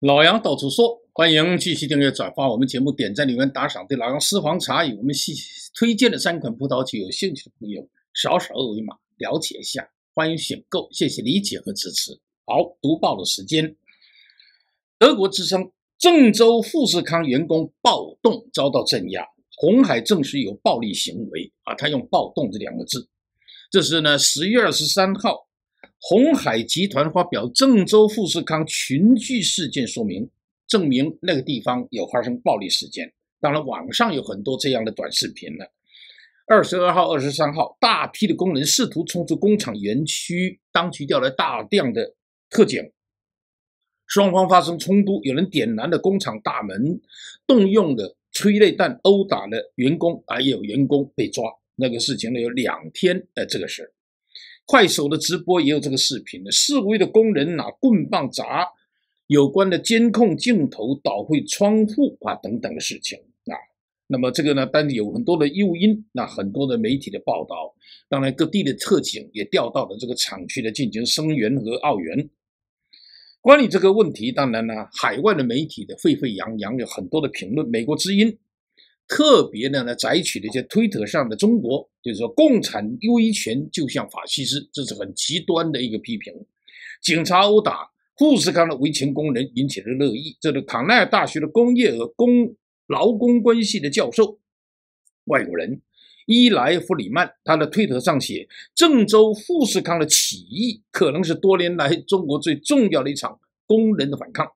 老杨到处说，欢迎继续订阅、转发我们节目，点赞、留言、打赏。对老杨私房茶与我们细推荐的三款葡萄酒，有兴趣的朋友扫扫二维码了解一下，欢迎选购，谢谢理解和支持。好，读报的时间。德国之声：郑州富士康员工暴动遭到镇压，红海证实有暴力行为啊，他用暴动这两个字。这是呢，十月二十三号。鸿海集团发表郑州富士康群聚事件说明，证明那个地方有发生暴力事件。当然，网上有很多这样的短视频了。二十二号、二十三号，大批的工人试图冲出工厂园区，当局调来大量的特警，双方发生冲突，有人点燃了工厂大门，动用了催泪弹，殴打了员工，还有员工被抓。那个事情呢，有两天，呃，这个事儿。快手的直播也有这个视频的，示威的工人拿棍棒砸有关的监控镜头、捣毁窗户啊等等的事情啊。那么这个呢，当然有很多的诱因，那很多的媒体的报道，当然各地的特警也调到了这个厂区来进行声援和澳援。关于这个问题，当然呢，海外的媒体的沸沸扬扬，有很多的评论，美国之音。特别的呢，摘取了一些推特上的中国，就是说，共产威权就像法西斯，这是很极端的一个批评。警察殴打富士康的维权工人引起了热议。这是坦奈尔大学的工业和工劳工关系的教授，外国人伊莱弗里曼，他的推特上写：郑州富士康的起义可能是多年来中国最重要的一场工人的反抗。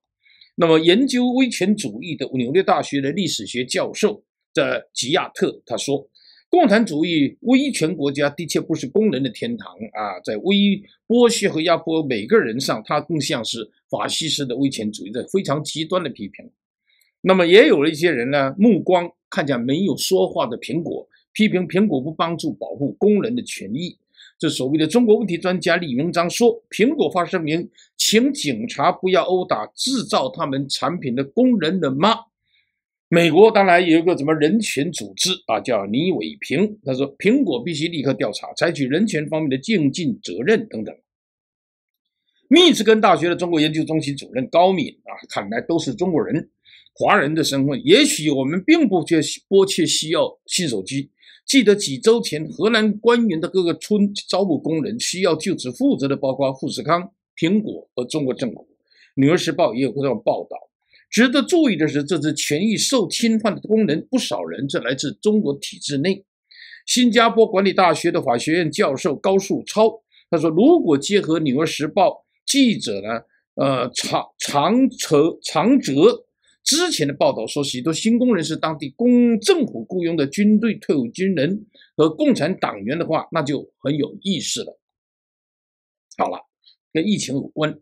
那么，研究威权主义的纽约大学的历史学教授。的吉亚特，他说，共产主义威权国家的确不是工人的天堂啊，在威剥削和压迫每个人上，它更像是法西斯的威权主义的非常极端的批评。那么，也有了一些人呢，目光看向没有说话的苹果，批评苹果不帮助保护工人的权益。这所谓的中国问题专家李明章说，苹果发声明，请警察不要殴打制造他们产品的工人的妈。”美国当然有一个什么人权组织啊，叫倪伟平，他说苹果必须立刻调查，采取人权方面的竞进责任等等。密歇根大学的中国研究中心主任高敏啊，看来都是中国人，华人的身份。也许我们并不缺迫切需要新手机。记得几周前，河南官员的各个村招募工人，需要就职负责的包括富士康、苹果和中国政府。《纽约时报》也有过这种报道。值得注意的是，这次权益受侵犯的工人，不少人是来自中国体制内。新加坡管理大学的法学院教授高树超他说：“如果结合《纽约时报》记者呢，呃，长长仇长哲之前的报道，说许多新工人是当地公政府雇佣的军队退伍军人和共产党员的话，那就很有意思了。”好了，跟疫情有关。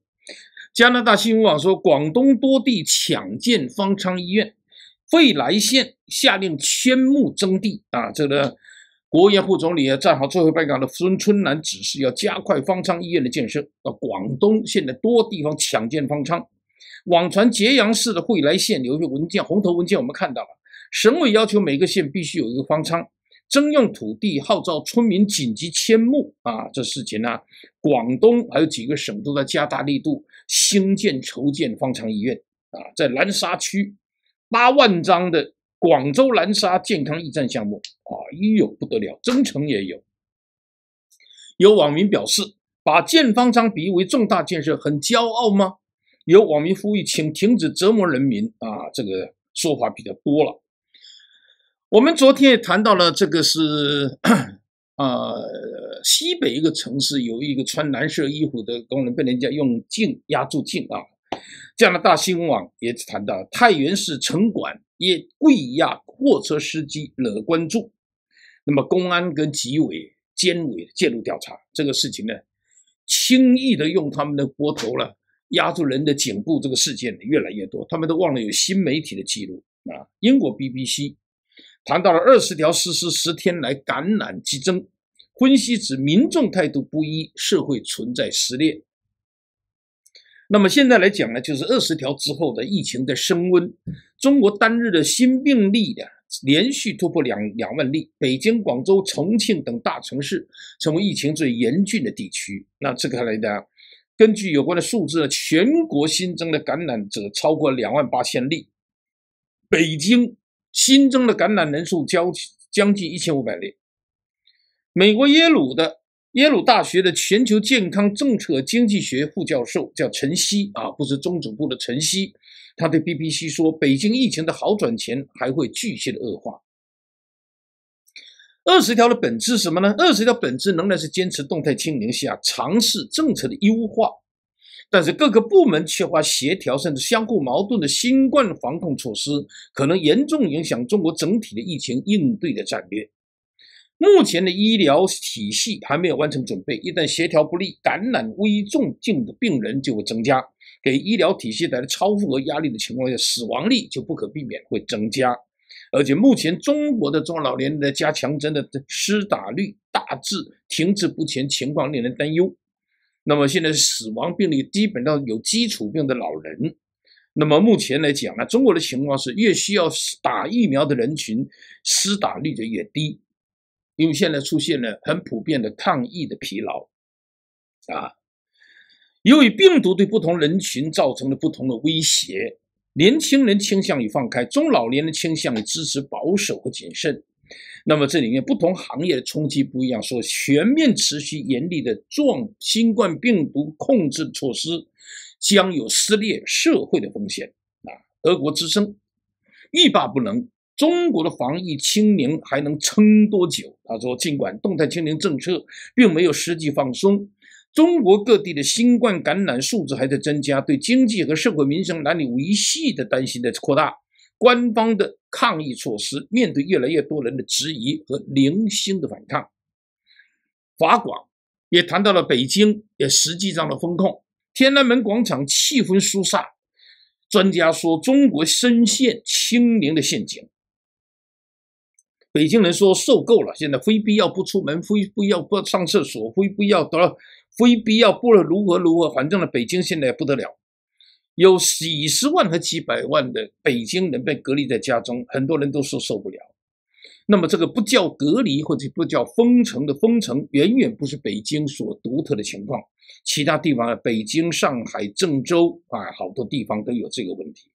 加拿大新闻网说，广东多地抢建方舱医院，惠来县下令千亩征地。啊，这个国务院副总理啊，站好最后一班岗的孙春兰指示，要加快方舱医院的建设。啊，广东现在多地方抢建方舱。网传揭阳市的惠来县有一个文件，红头文件，我们看到了，省委要求每个县必须有一个方舱。征用土地，号召村民紧急迁墓啊！这事情呢，广东还有几个省都在加大力度兴建、筹建方舱医院啊！在南沙区，八万张的广州南沙健康驿站项目啊，一有不得了！增城也有。有网民表示，把建方舱比喻为重大建设，很骄傲吗？有网民呼吁，请停止折磨人民啊！这个说法比较多了。我们昨天也谈到了这个是啊，西北一个城市有一个穿蓝色衣服的工人被人家用镜压住镜啊，加拿大新闻网也谈到太原市城管也跪压货车司机惹关注，那么公安跟纪委监委介入调查这个事情呢，轻易的用他们的锅头了压住人的颈部，这个事件越来越多，他们都忘了有新媒体的记录啊，英国 BBC。谈到了二十条实施十天来感染激增，分析指民众态度不一，社会存在撕裂。那么现在来讲呢，就是二十条之后的疫情的升温，中国单日的新病例的连续突破两两万例，北京、广州、重庆等大城市成为疫情最严峻的地区。那这个来讲，根据有关的数字，全国新增的感染者超过两万八千例，北京。新增的感染人数将将近一千五百例。美国耶鲁的耶鲁大学的全球健康政策经济学副教授叫陈曦啊，不是中组部的陈曦，他对 BBC 说，北京疫情的好转前还会继续的恶化。二十条的本质是什么呢？二十条本质仍然是坚持动态清零下尝试政策的优化。但是各个部门缺乏协调，甚至相互矛盾的新冠防控措施，可能严重影响中国整体的疫情应对的战略。目前的医疗体系还没有完成准备，一旦协调不利，感染危重症的病人就会增加，给医疗体系带来超负荷压力的情况下，死亡率就不可避免会增加。而且目前中国的中老年人的加强针的施打率大致停滞不前，情况令人担忧。那么现在死亡病例基本上有基础病的老人。那么目前来讲呢，中国的情况是越需要打疫苗的人群，施打率就越低，因为现在出现了很普遍的抗疫的疲劳。啊，由于病毒对不同人群造成了不同的威胁，年轻人倾向于放开，中老年人倾向于支持保守和谨慎。那么这里面不同行业的冲击不一样，说全面持续严厉的状新冠病毒控制措施将有撕裂社会的风险啊。德国之声欲罢不能，中国的防疫清零还能撑多久？他说，尽管动态清零政策并没有实际放松，中国各地的新冠感染数字还在增加，对经济和社会民生难以维系的担心在扩大。官方的抗疫措施面对越来越多人的质疑和零星的反抗，法广也谈到了北京也实际上的封控，天安门广场气氛肃杀。专家说中国深陷清零的陷阱。北京人说受够了，现在非必要不出门，非必要不上厕所，非必要得非必要不如何如何，反正呢，北京现在也不得了。有几十万和几百万的北京人被隔离在家中，很多人都说受不了。那么，这个不叫隔离或者不叫封城的封城，远远不是北京所独特的情况。其他地方，北京、上海、郑州啊，好多地方都有这个问题。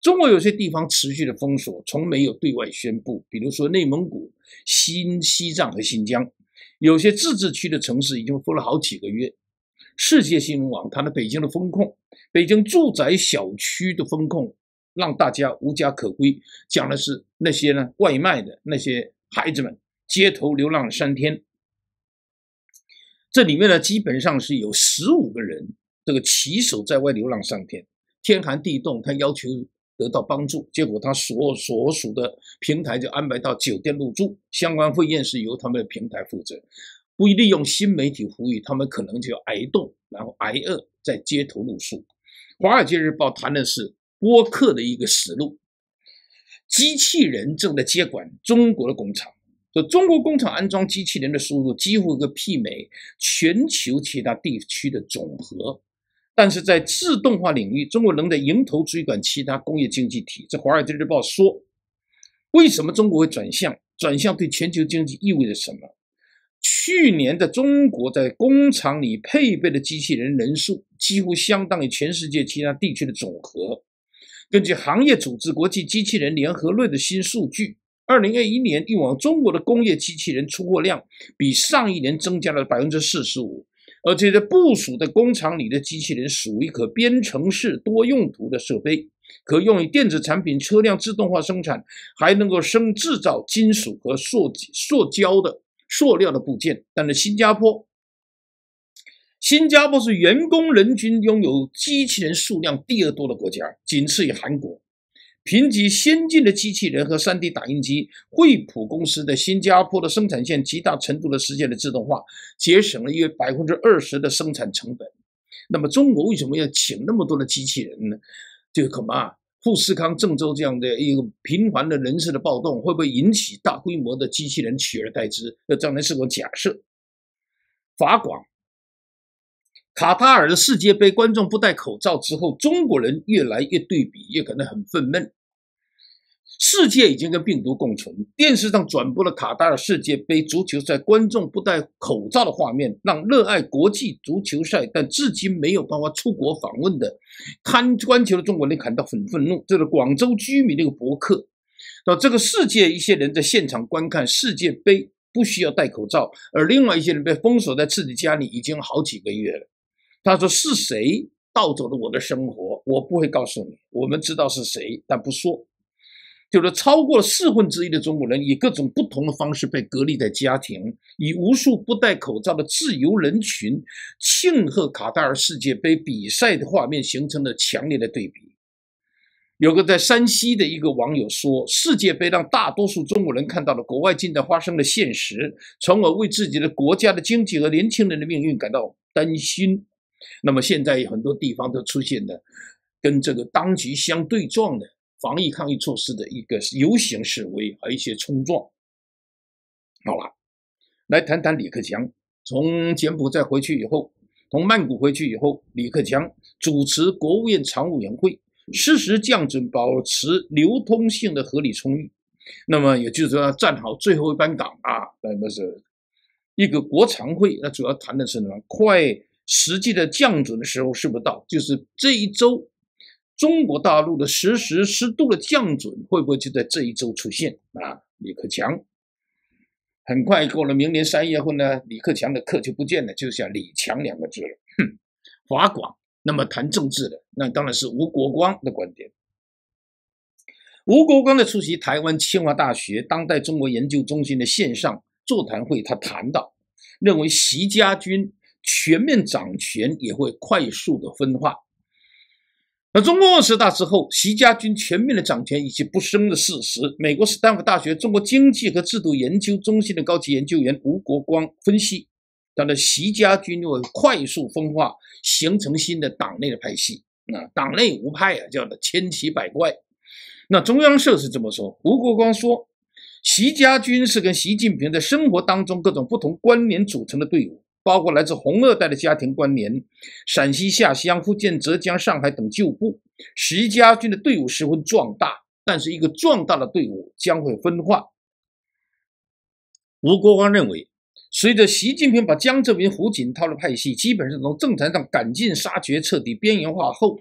中国有些地方持续的封锁，从没有对外宣布。比如说内蒙古、新西藏和新疆，有些自治区的城市已经封了好几个月。世界新闻网，谈了北京的风控，北京住宅小区的风控，让大家无家可归。讲的是那些呢，外卖的那些孩子们，街头流浪三天。这里面呢，基本上是有十五个人，这个骑手在外流浪三天，天寒地冻，他要求得到帮助，结果他所所属的平台就安排到酒店入住，相关费用是由他们的平台负责。呼吁利用新媒体呼吁，他们可能就要挨冻，然后挨饿，在街头露宿。《华尔街日报》谈的是播克的一个实路：机器人正在接管中国的工厂，说中国工厂安装机器人的速度几乎可媲美全球其他地区的总和。但是在自动化领域，中国能在迎头追赶其他工业经济体。这《华尔街日报》说，为什么中国会转向？转向对全球经济意味着什么？去年的中国在工厂里配备的机器人人数，几乎相当于全世界其他地区的总和。根据行业组织国际机器人联合论的新数据，2021年运往中国的工业机器人出货量比上一年增加了45%，而且在部署在工厂里的机器人属于可编程式多用途的设备，可用于电子产品、车辆自动化生产，还能够生制造金属和塑塑胶的。塑料的部件，但是新加坡，新加坡是员工人均拥有机器人数量第二多的国家，仅次于韩国。凭借先进的机器人和 3D 打印机，惠普公司的新加坡的生产线极大程度的实现了自动化，节省了约百分之二十的生产成本。那么中国为什么要请那么多的机器人呢？这个恐怕。富士康郑州这样的一个频繁的人事的暴动，会不会引起大规模的机器人取而代之？那当然是个假设。法广，卡塔尔的世界杯观众不戴口罩之后，中国人越来越对比，越可能很愤懑。世界已经跟病毒共存。电视上转播了卡塔尔世界杯足球赛，观众不戴口罩的画面，让热爱国际足球赛但至今没有办法出国访问的看观球的中国人感到很愤怒。这是广州居民的一个博客。说这个世界一些人在现场观看世界杯不需要戴口罩，而另外一些人被封锁在自己家里已经好几个月了。他说：“是谁盗走了我的生活？我不会告诉你。我们知道是谁，但不说。”就是超过四分之一的中国人以各种不同的方式被隔离在家庭，以无数不戴口罩的自由人群庆贺卡塔尔世界杯比赛的画面，形成了强烈的对比。有个在山西的一个网友说：“世界杯让大多数中国人看到了国外近代发生的现实，从而为自己的国家的经济和年轻人的命运感到担心。”那么现在有很多地方都出现了跟这个当局相对撞的。防疫抗疫措施的一个游行示威和一些冲撞。好了，来谈谈李克强从柬埔寨回去以后，从曼谷回去以后，李克强主持国务院常务委员会，适时降准，保持流通性的合理充裕。那么也就是说，站好最后一班岗啊。那不是，一个国常会，那主要谈的是什么？快，实际的降准的时候是不到，就是这一周。中国大陆的实时适度的降准会不会就在这一周出现啊？李克强很快过了明年三月份呢，李克强的课就不见了，就像李强两个字了。华广那么谈政治的，那当然是吴国光的观点。吴国光的出席台湾清华大学当代中国研究中心的线上座谈会，他谈到认为习家军全面掌权也会快速的分化。那中共二十大之后，习家军全面的掌权以及不生的事实，美国斯坦福大学中国经济和制度研究中心的高级研究员吴国光分析，他的习家军会快速分化，形成新的党内的派系。啊，党内无派啊，叫的千奇百怪。那中央社是这么说，吴国光说，习家军是跟习近平在生活当中各种不同关联组成的队伍。包括来自红二代的家庭关联，陕西、下乡、福建、浙江、上海等旧部，徐家军的队伍十分壮大。但是，一个壮大的队伍将会分化。吴国光认为，随着习近平把江泽民、胡锦涛的派系基本上从政坛上赶尽杀绝、彻底边缘化后。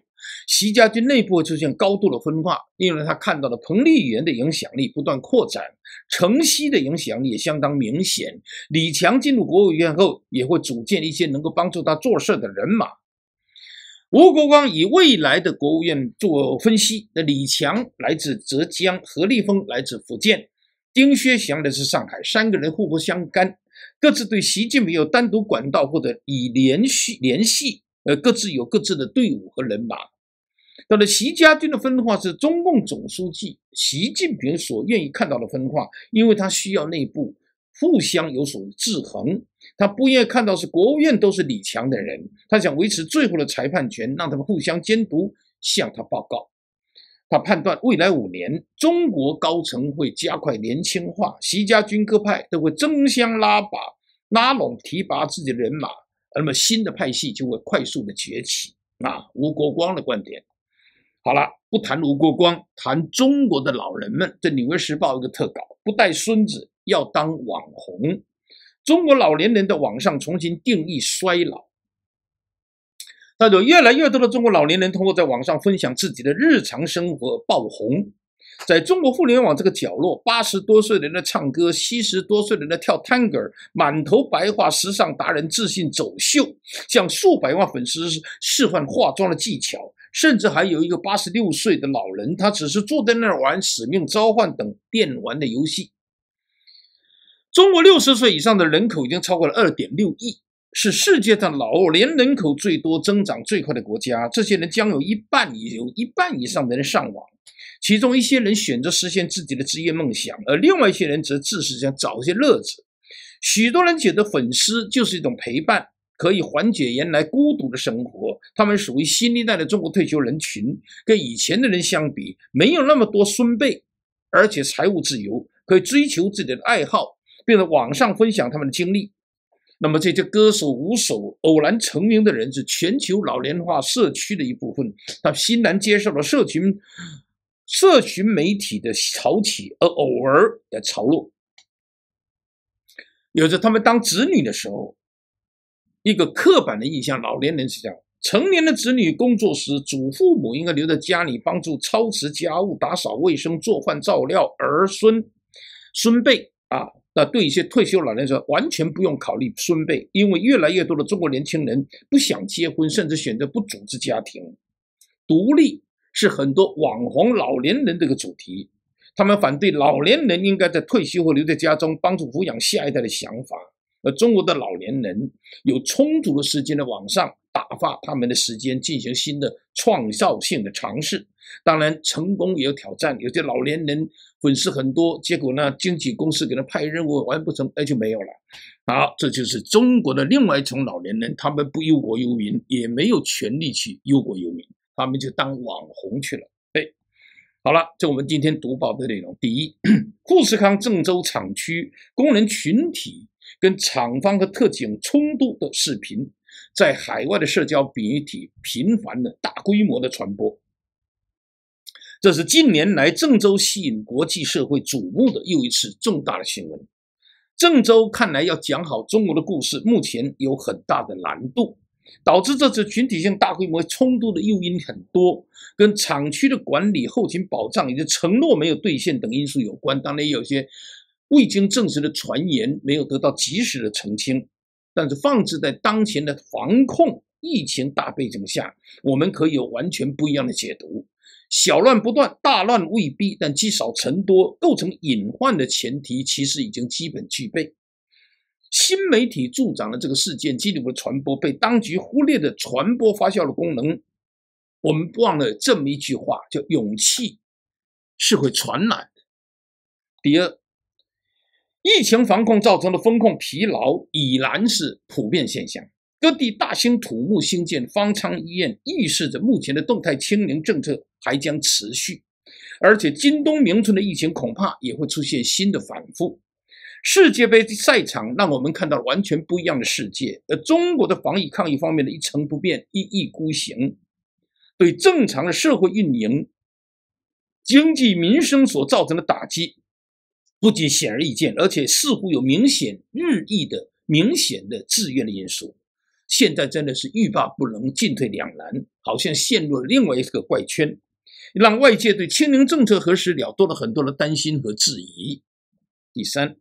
习家军内部出现高度的分化，因为他看到了彭丽媛的影响力不断扩展，程曦的影响力也相当明显。李强进入国务院后，也会组建一些能够帮助他做事的人马。吴国光以未来的国务院做分析：，那李强来自浙江，何立峰来自福建，丁薛祥来自上海，三个人互不相干，各自对习近平有单独管道或者以连续联系。呃，各自有各自的队伍和人马。到了习家军的分化，是中共总书记习近平所愿意看到的分化，因为他需要内部互相有所制衡，他不愿意看到是国务院都是李强的人，他想维持最后的裁判权，让他们互相监督，向他报告。他判断未来五年中国高层会加快年轻化，习家军各派都会争相拉拔、拉拢提拔自己的人马。那么新的派系就会快速的崛起。啊，吴国光的观点。好了，不谈吴国光，谈中国的老人们。这《纽约时报》一个特稿：不带孙子要当网红，中国老年人在网上重新定义衰老。那就越来越多的中国老年人通过在网上分享自己的日常生活爆红。在中国互联网这个角落，八十多岁的人在唱歌，七十多岁的人在跳探戈，满头白发时尚达人自信走秀，向数百万粉丝示范化妆的技巧，甚至还有一个八十六岁的老人，他只是坐在那儿玩《使命召唤》等电玩的游戏。中国六十岁以上的人口已经超过了二点六亿，是世界上老年人口最多、增长最快的国家。这些人将有一半以有一半以上的人上网。其中一些人选择实现自己的职业梦想，而另外一些人则自是想找些乐子。许多人觉得粉丝就是一种陪伴，可以缓解原来孤独的生活。他们属于新一代的中国退休人群，跟以前的人相比，没有那么多孙辈，而且财务自由，可以追求自己的爱好，并在网上分享他们的经历。那么，这些歌手、舞手偶然成名的人，是全球老龄化社区的一部分。他欣然接受了社群。社群媒体的潮起而偶尔的潮落，有着他们当子女的时候一个刻板的印象。老年人是这样：成年的子女工作时，祖父母应该留在家里帮助操持家务、打扫卫生、做饭、照料儿孙、孙辈啊。那对一些退休老人说，完全不用考虑孙辈，因为越来越多的中国年轻人不想结婚，甚至选择不组织家庭，独立。是很多网红老年人的一个主题，他们反对老年人应该在退休或留在家中帮助抚养下一代的想法。而中国的老年人有充足的时间在网上打发他们的时间，进行新的创造性的尝试。当然，成功也有挑战。有些老年人粉丝很多，结果呢，经纪公司给他派任务完不成，那就没有了。好，这就是中国的另外一种老年人，他们不忧国忧民，也没有权利去忧国忧民。他们就当网红去了。哎，好了，这我们今天读报的内容。第一，富士康郑州厂区工人群体跟厂方和特警冲突的视频，在海外的社交媒体频繁的、大规模的传播。这是近年来郑州吸引国际社会瞩目的又一次重大的新闻。郑州看来要讲好中国的故事，目前有很大的难度。导致这次群体性大规模冲突的诱因很多，跟厂区的管理、后勤保障以及承诺没有兑现等因素有关。当然，也有些未经证实的传言没有得到及时的澄清。但是，放置在当前的防控疫情大背景下，我们可以有完全不一样的解读。小乱不断，大乱未必，但积少成多，构成隐患的前提其实已经基本具备。新媒体助长了这个事件激一的传播，被当局忽略的传播发酵的功能。我们忘了这么一句话：叫“勇气是会传染的。第二，疫情防控造成的风控疲劳已然是普遍现象。各地大兴土木兴建方舱医院，预示着目前的动态清零政策还将持续。而且，京东名村的疫情恐怕也会出现新的反复。世界杯赛场让我们看到了完全不一样的世界。而中国的防疫抗疫方面的一成不变、一意孤行，对正常的社会运营、经济民生所造成的打击，不仅显而易见，而且似乎有明显日益的明显的自愿的因素。现在真的是欲罢不能、进退两难，好像陷入了另外一个怪圈，让外界对清零政策何时了多了很多的担心和质疑。第三。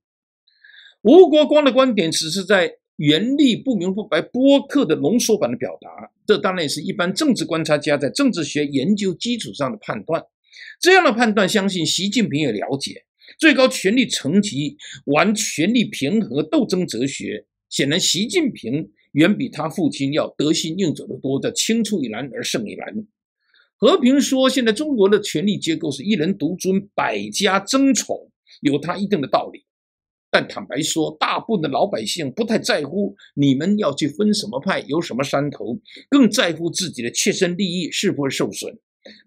吴国光的观点只是在原立不明不白播客的浓缩版的表达，这当然也是一般政治观察家在政治学研究基础上的判断。这样的判断，相信习近平也了解。最高权力层级玩权力平衡斗争哲学，显然习近平远比他父亲要得心应手的多。叫“青出于蓝而胜于蓝”。和平说，现在中国的权力结构是一人独尊，百家争宠，有他一定的道理。但坦白说，大部分的老百姓不太在乎你们要去分什么派、有什么山头，更在乎自己的切身利益是否受损。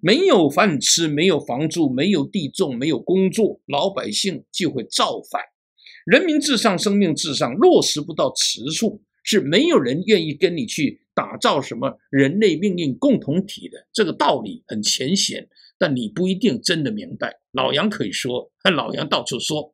没有饭吃，没有房住，没有地种，没有工作，老百姓就会造反。人民至上，生命至上，落实不到此处，是没有人愿意跟你去打造什么人类命运共同体的。这个道理很浅显，但你不一定真的明白。老杨可以说，老杨到处说。